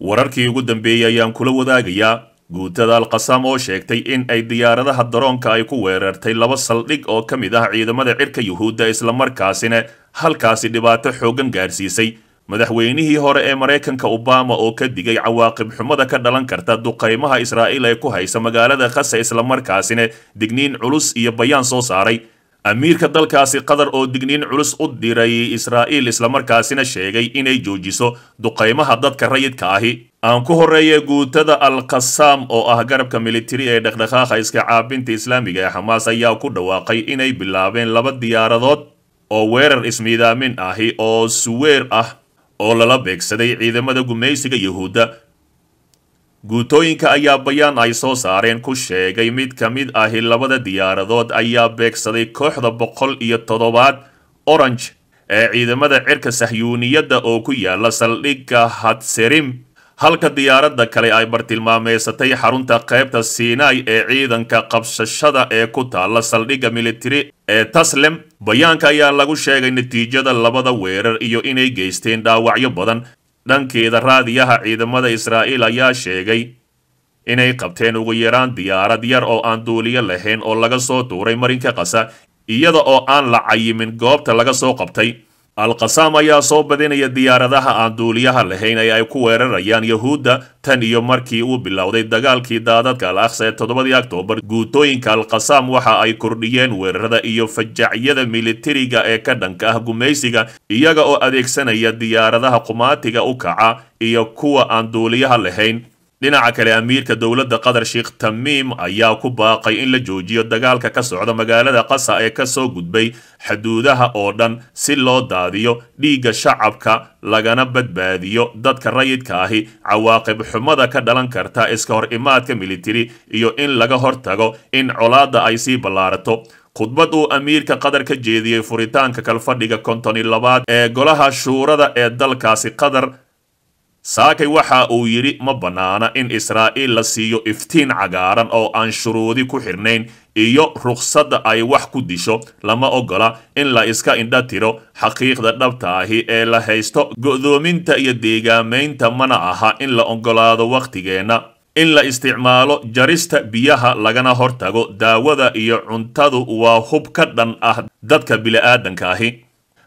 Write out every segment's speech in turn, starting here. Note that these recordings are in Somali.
wararkii ugu dambeeyey ayaan kula wadaagayaa guutada al oo sheegtay in ay diyaaradaha daroonka ay ku weerartay laba saldhig oo ka mid ah ciidamada cirka yuhuudda islamarkaasina halkaasi dhibaato xooggan gaarsiisay madaxweynihii hore ee maraykanka obama oo ka digay cawaaqib xumada ka dhalan karta duqaymaha israa'iil ee ku haysa magaalada khasa islamarkaasina digniin culus iyo bayaan soo saaray amiirka dalkaasi qatar oo digniin culus u diray israa'iil islamarkaasina sheegay inay joojiso duqaymaha dadka rayidka ahi aan ku horreeya guutada al qasaam oo ah garabka militari ee dhaqdhaqaaqa iska caabinta islaamiga ee xamaas ayaa ku dhawaaqay inay bilaabeen laba diyaaradood oo weerar ismiidaamin ahi oo suweer ah oo lala beegsaday ciidamada gumaysiga yuhuudda guutooyinka ayaa bayaan ay soo saareen ku sheegay mid ka mid ahi labada diyaaradood ayaa beegsaday kooxda boqol iyo toddobaad orange ee ciidamada cirka sahyuuniyadda oo ku yaalla saldhigga hadserim halka diyaaradda kale ay bartilmaameysatay xarunta qaybta sinai ee ciidanka qabsashada ee ku taalla saldhigga militari ee taslem bayaanka ayaa lagu sheegay natiijada labada weerar iyo inay geysteen dhaawacyo badan dhankeeda raadiyaha ciidamada israa'iil ayaa sheegay inay qabteen ugu yaraan diyaarad yar oo aan duuliyo lahayn oo laga soo tuuray marinka qasa iyada oo aan la cayimin goobta laga soo qabtay alqasaam ayaa soo badinaya diyaaradaha aan duuliyaha lahayn ee ay ku weerarayaan yahuudda tan iyo markii uu bilowday dagaalkii daadadka al aqsa ee toddobadii octoobar guutooyinka alqasaam waxa ay kordhiyeen weerarada iyo fajacyada militariga ee ka dhanka ah gumaysiga iyaga oo adeegsanaya diyaaradaha qumaatiga u kaca iyo kuwa aan duuliyaha lahayn dhinaca kale amiirka dowladda qatar sheikh tamiim ayaa ku baaqay in la joojiyo dagaalka ka socda magaalada qasa ee ka soo gudbay xaduudaha oo dhan si loo daadiyo dhiigga shacabka lagana badbaadiyo dadka rayidka ahi cawaaqib xumada ka dhalan karta iska hor imaadka militari iyo in laga hortago in colaadda ay sii ballaarato khudbad uu amiirka qatar ka jeediyey furitaanka kalfadhiga konton iyo labaad ee golaha shuurada ee dalkaasi qatar saakay waxa uu yidhi ma bannaana in israa'iil la siiyo iftiin cagaaran oo aan shuruudi ku xirnayn iyo rukhsadda ay wax ku disho lama oggola in la iska indha tiro xaqiiqda dhabta ahi ee la haysto go'doominta iyo deegaamaynta mana aha in la oggolaado wakhtigeenna in la isticmaalo jarista biyaha lagana hortago daawada iyo cuntadu waa hub ka dhan ah dadka bili'aadanka ahi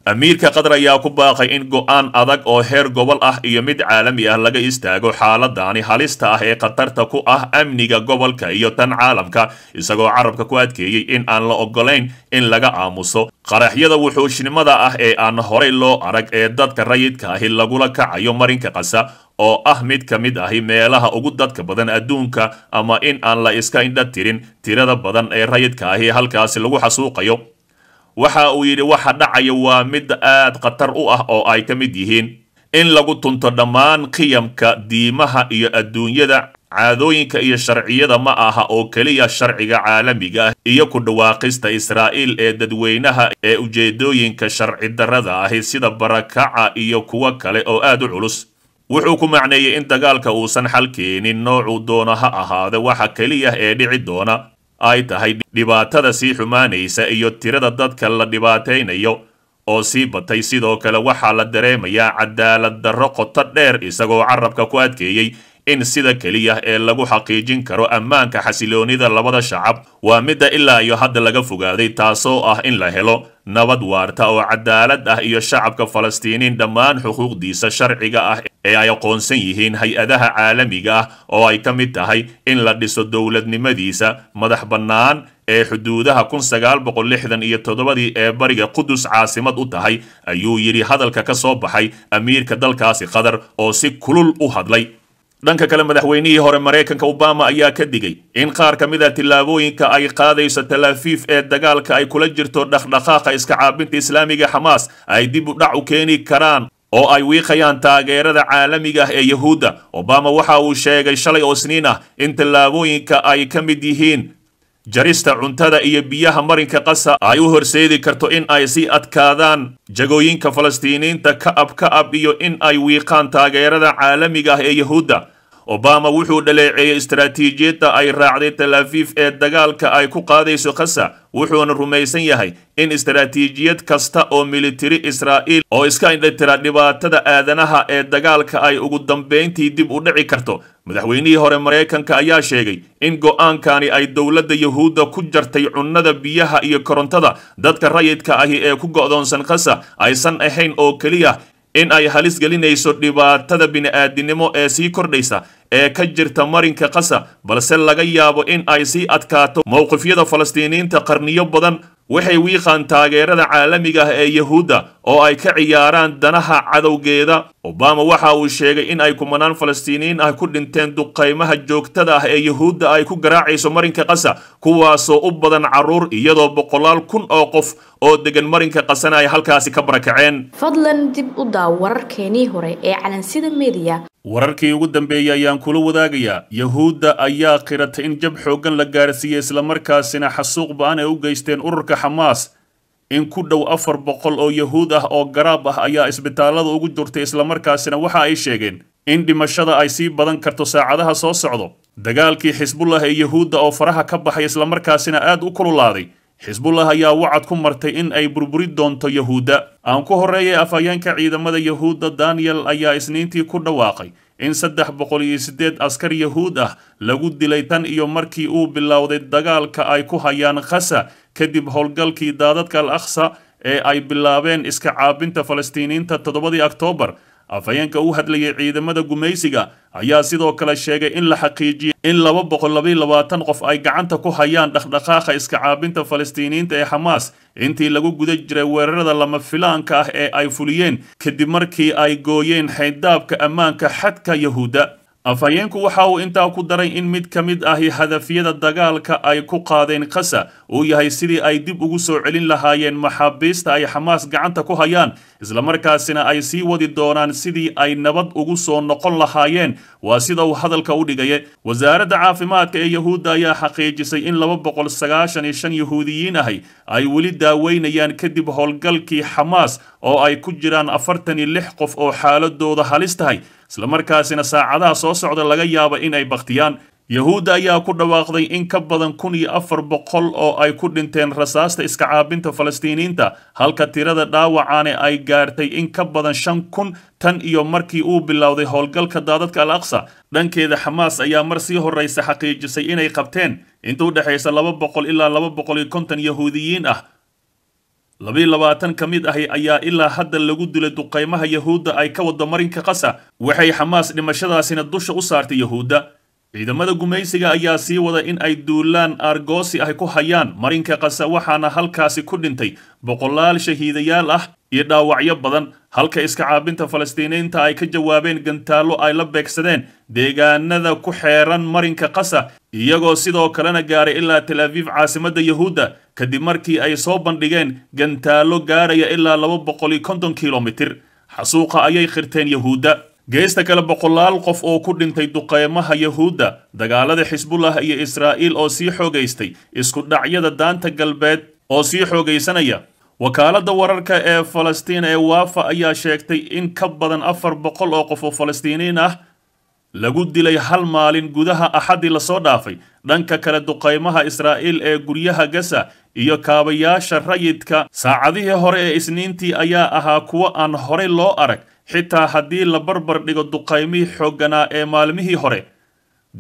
amiirka qatar ayaa ku baaqay in go'aan adag oo heer gobol ah iyo mid caalami ah laga istaago xaaladaani halista ah ee khatarta ku ah amniga gobolka iyo tan caalamka isagoo carabka ku adkeeyey in aan la ogolayn in laga aamuso qaraxyada wuxuushnimada ah ee aan horay loo arag ee dadka rayidka ahi lagula kacayo marinka qasa oo ah mid ka mid ahi meelaha ugu dadka badan adduunka ama in aan la iska indha tirin tirada badan ee rayidka ahi halkaasi lagu xasuuqayo waxa uu yidhi waxa dhacaya waa mid aad khatar u ah oo ay ka mid yihiin in lagu tunto dhammaan qiyamka diimaha iyo adduunyada caadooyinka iyo sharciyada ma aha oo keliya sharciga caalamiga ah iyo ku dhawaaqista israa'iil ee dadweynaha ee ujeeddooyinka sharci darrada ahi sida barakaca iyo kuwo kale oo aad u culus wuxuu ku macneeyey in dagaalka uusan xal keenin noocuu doono ha ahaada waxa keliya ee dhici doona ay tahay dhibaatada sii xumaanaysa iyo tirada dadka la dhibaataynayo oo sii batay sidoo kale waxaa la dareemayaa cadaalad darro qoto dheer isagoo carabka ku adkeeyey in sida keliya ee lagu xaqiijin karo ammaanka xasiloonida labada shacab waa midda ilaa iyo hadda laga fogaaday taasoo ah in la helo nabad waarta oo cadaalad ah iyo shacabka falastiiniin dhammaan xuquuqdiisa sharciga ah ee ay aqoonsan yihiin hay-adaha caalamiga ah oo ay ka mid tahay in la dhiso dowladnimadiisa madax bannaan ee xuduudaha kun sagaal boqol lixdan iyo toddobadii ee bariga qudus caasimad u tahay ayuu yidhi hadalka ka soo baxay amiirka dalkaasi qatar oo si kulul u hadlay dhanka kale madaxweynihii hore maraykanka obama ayaa ka digay in qaar ka mid a ah tillaabooyinka ay qaadayso talaafiif ee dagaalka ay kula jirto dhaqdhaqaaqa iska caabinta islaamiga xamaas ay dib u dhac u keeni karaan oo ay wiiqayaan taageerada caalamiga ah ee yahuudda obama waxa uu sheegay shalay oo isniin ah in tallaabooyinka ay ka mid yihiin jarista cuntada iyo biyaha marinka qasa ay u horseedi karto in ay sii adkaadaan jagooyinka falastiiniinta ka ab ka ab iyo in ay wiiqaan taageerada caalamiga ah ee yahuudda obama wuxuu dhaleeceeyey istaraatiijiyadda ay raacday talaafiif ee dagaalka ay ku qaadayso khasa wuxuuna rumaysan yahay in istaraatiijiyad kasta oo militari israa'iil oo iska indhatira dhibaatada aadanaha ee dagaalka ay ugu dambayntii dib u dhici karto madaxweynihii hore maraykanka ayaa sheegay in go'aankani ay dowladda yuhuudda ku jartay cunnada biyaha iyo korontada dadka rayidka ahi ee ku go'doonsan khasa aysan ahayn oo keliya in ay halis gelinayso dhibaatada bini'aadinimo ee sii kordhaysa ee ka jirta marinka qasa balse laga yaabo in ay sii adkaato mowqifyada falastiiniinta qarniyo badan waxay wiiqaan taageerada caalamiga ah ee yahuudda oo ay ka ciyaaraan danaha cadowgeeda obama waxa uu sheegay in ay kumanaan falastiiniyiin ah ku dhinteen duqaymaha joogtada ah ee yuhuudda ay ku garaacayso marinka qasa kuwaasoo u badan carruur iyadoo boqolaal kun oo qof oo degan marinka qasana ay halkaasi ka barakaceen fadlan dib u daaw wararkeenii hore ee calansida mediya wararkii ugu dambeeyey ayaan kula wadaagayaa yahuudda ayaa qiratay in jab xooggan la gaarsiiyey islamarkaasina xasuuq ba'an ay u geysteen ururka xamaas in ku dhow afar boqol oo yahuud ah oo garaab ah ayaa isbitaalada ugu durtay islamarkaasina waxa ay sheegeen in dhimashada ay sii badan karto saacadaha soo socdo dagaalkii xisbullah ee yahuudda oo faraha ka baxay islamarkaasina aad u kululaaday xisbullah ayaa wacad ku martay in ay burburi doonto yahuudda aan ku horreeyay afhayeenka ciidamada yahuudda daniyel ayaa isniintii ku dhawaaqay in saddex boqol iyo siddeed askar yahuud ah lagu dilay tan iyo markii uu bilowday dagaalka ay ku hayaan khasa kadib howlgalkii daadadka al akhsa ee ay bilaabeen iska caabinta falastiiniinta toddobadii oktoobar afhayeenka u hadlayay ciidamada gumaysiga ayaa sidoo kale sheegay in la xaqiijiyay in laba boqol labaylabaatan qof ay gacanta ku hayaan dhaqdhaqaaqa iska caabinta falastiiniyiinta ee xamaas intii lagu guda jiray weerarada lama filaanka ah ee ay fuliyeen kadib markii ay gooyeen xayddaabka ammaanka xadka yahuudda afhayeenku waxa uu intaa ku daray in mid ka mid ahi hadafyada dagaalka ay ku qaadeen khasa uu yahay sidii ay dib ugu soo celin lahaayeen maxaabiista ay xamaas gacanta ku hayaan islamarkaasina ay sii wadi doonaan sidii ay nabad ugu soo noqon lahaayeen waa sida uu hadalka u dhigaya wasaaradda caafimaadka ee yahuudda ayaa xaqiijisay in laba boqol sagaashan iyo shan yahuudiyiin ahi ay weli daaweynayaan kadib howlgalkii xamaas oo ay ku jiraan afartan iyo lix qof oo xaaladooda halis tahay islamarkaasina saacadaha soo socda laga yaaba in ay bakhtiyaan yahuudda ayaa ku dhawaaqday in ka badan kun iyo afar boqol oo ay ku dhinteen rasaasta iska caabinta falastiiniinta halka tirada dhaawacaane ay gaartay in ka badan shan kun tan iyo markii uu bilowday howlgalka daadadka al aqsa dhankeeda xamaas ayaa mar sii horraysa xaqiijisay inay qabteen intuu dhexaysa laba boqol ilaa laba boqol iyo konton yahuudiyiin ah labayi labaatan ka mid ahi ayaa ilaa hadda lagu dilay duqaymaha yahuudda ay ka wada marinka qasa waxay xamaas dhimashadaasina dusha u saartay yahuudda ciidamada gumaysiga ayaa sii wada in ay duulaan argoosi ay ku hayaan marinka qasa waxaana halkaasi ku dhintay boqolaal shahiidayaal ah iyo dhaawacyo badan halka iska caabinta falastiiniinta ay ka jawaabeen gantaallo ay la beegsadeen deegaanada ku xeeran marinka qasa iyagoo sidoo kalena gaaray ilaa tel afiif caasimadda yahuudda kadib markii ay soo bandhigeen gantaallo gaaraya ilaa laba boqol iyo konton kilomitir xasuuqa ayay khirteen yahuudda geesta kale boqolaal qof oo ku dhintay duqeymaha yahuudda dagaalada xisbullah iyo israa'iil oo sii xoogaystay isku dhacyada daanta galbeed oo sii xoogaysanaya wakaaladda wararka ee falastiin ee waafa ayaa sheegtay in ka badan afar boqol oo qof oo falastiiniin ah lagu dilay hal maalin gudaha axaddii lasoo dhaafay dhanka kale duqaymaha israa'iil ee guryaha gaza iyo kaabayaasha rayidka saacadihii hore ee isniintii ayaa ahaa kuwo aan horay loo arag xitaa haddii la barbar dhigo duqaymihii xoogganaa ee maalmihii hore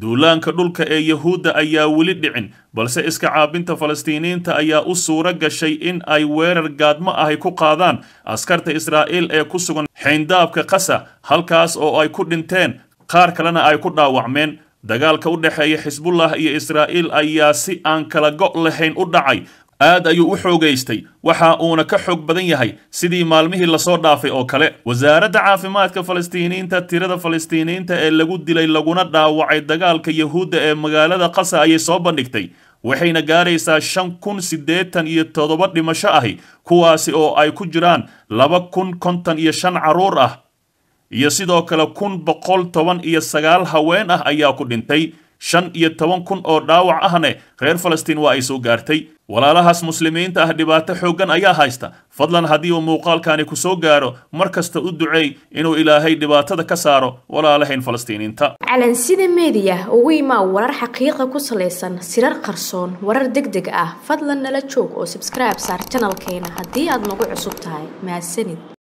duulaanka dhulka ee yahuudda ayaa weli dhicin balse iska caabinta falastiiniyiinta ayaa u suuro gashay in ay weerar gaadmo ahay ku qaadaan askarta israa'iil ee ku sugan xayndaabka qasa halkaas oo ay ku dhinteen qaar kalena ay ku dhaawacmeen dagaalka u dhexeeya xisbullah iyo israa'iil ayaa si aan kala go' lahayn u dhacay aad ayuu u xoogaystay waxa uuna ka xog badan yahay sidii maalmihii lasoo dhaafay oo kale wasaaradda caafimaadka falastiiniinta tirada falastiiniinta ee lagu dilay laguna dhaawacay dagaalka yahuudda ee magaalada qasa ayay soo bandhigtay waxayna gaaraysaa shan kun siddeetan iyo toddoba dhimasho ahi kuwaasi oo ay ku jiraan laba kun kontan iyo shan carruur ah iyo sidoo kale kun boqol toban iyo sagaal haween ah ayaa ku dhintay shan iyo toban kun oo dhaawac ahne reer falastiin waa ay soo gaartay walaalahaas muslimiinta ah dhibaato xooggan ayaa haysta fadlan haddii uu muuqaalkani ku soo gaaro mar kasta u duceey inuu ilaahay dhibaatada ka saaro walaalahayn falastiiniinta calansida meediya ugu imaa warar xaqiiqa ku salaysan sirar qarsoon warar deg deg ah fadlan nala joog oo sabskraibe saar janalkeena haddii aad nagu cusub tahay mahadsanid